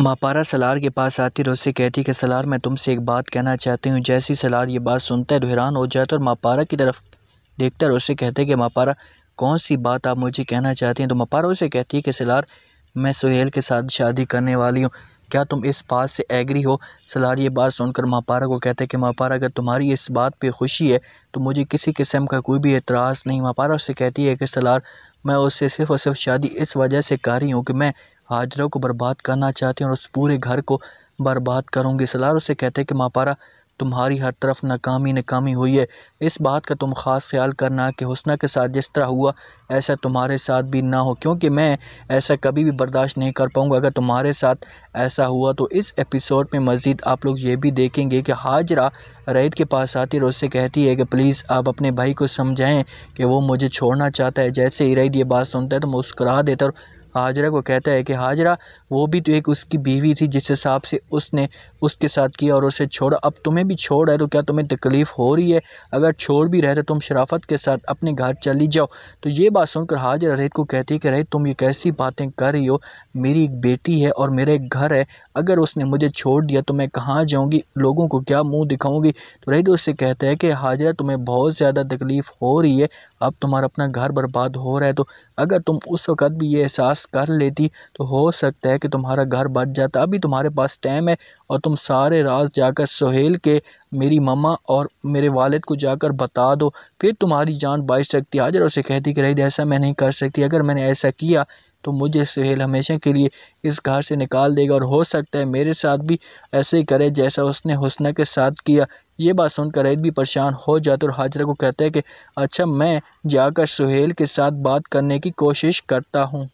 मापारा सलार के पास आती है उससे कहती कि सलार मैं तुमसे एक बात कहना चाहती हूँ जैसी सलार ये बात सुनता है तो हैरान हो जाता है और मापारा की तरफ देखता है उससे कहते हैं कि मापारा कौन सी बात आप मुझे कहना चाहती हैं तो मापारा उसे कहती है कि सलार मैं सुहेल के साथ शादी करने वाली हूँ क्या तुम इस बात से एग्री हो सलार ये बात सुनकर मापारा को कहते हैं कि मापारा अगर तुम्हारी इस बात पे खुशी है तो मुझे किसी किस्म का कोई भी एतराज़ नहीं मापारा उससे कहती है कि सलार मैं उससे सिर्फ और सिर्फ शादी इस वजह से कर रही हूँ कि मैं हाजरों को बर्बाद करना चाहती हूँ और उस पूरे घर को बर्बाद करूँगी सलार उससे कहते हैं कि मापारा तुम्हारी हर तरफ नाकामी नाकामी हुई है इस बात का तुम ख़ास ख्याल करना कि हुसना के साथ जिस तरह हुआ ऐसा तुम्हारे साथ भी ना हो क्योंकि मैं ऐसा कभी भी बर्दाश्त नहीं कर पाऊँगा अगर तुम्हारे साथ ऐसा हुआ तो इस एपिसोड में मज़ीद आप लोग ये भी देखेंगे कि हाजरा रईद के पास आती और उससे कहती है कि प्लीज़ आप अपने भाई को समझाएँ कि वो मुझे छोड़ना चाहता है जैसे ही रईद ये बात सुनता है तो मुस्करा देता और हाजरा को कहता है कि हाजरा वो भी तो एक उसकी बीवी थी जिस हिसाब से उसने उसके साथ किया और उसे छोड़ा अब तुम्हें भी छोड़ है तो क्या तुम्हें तकलीफ़ हो रही है अगर छोड़ भी रहे तो तुम शराफत के साथ अपने घर चली जाओ तो ये बात सुनकर हाजरा रेत को कहती है कि रेत तुम ये कैसी बातें कर रही हो मेरी एक बेटी है और मेरा एक घर है अगर उसने मुझे छोड़ दिया तो मैं कहाँ जाऊँगी लोगों को क्या मुँह दिखाऊँगी तो रेत उससे कहता है कि हाजरा तुम्हें बहुत ज़्यादा तकलीफ़ हो रही है अब तुम्हारा अपना घर बर्बाद हो रहा है तो अगर तुम उस वक़्त भी ये एहसास कर लेती तो हो सकता है कि तुम्हारा घर बच जाता अभी तुम्हारे पास टाइम है और तुम सारे राज जाकर सोहेल के मेरी मम्मा और मेरे वालिद को जाकर बता दो फिर तुम्हारी जान बाज सकती हाजर उसे कहती कि रही ऐसा मैं नहीं कर सकती अगर मैंने ऐसा किया तो मुझे सुहेल हमेशा के लिए इस घर से निकाल देगा और हो सकता है मेरे साथ भी ऐसे ही करे जैसा उसने हुसना के साथ किया ये बात सुनकर रईद भी परेशान हो जाता और हाजरा को कहता है कि अच्छा मैं जाकर सुहेल के साथ बात करने की कोशिश करता हूँ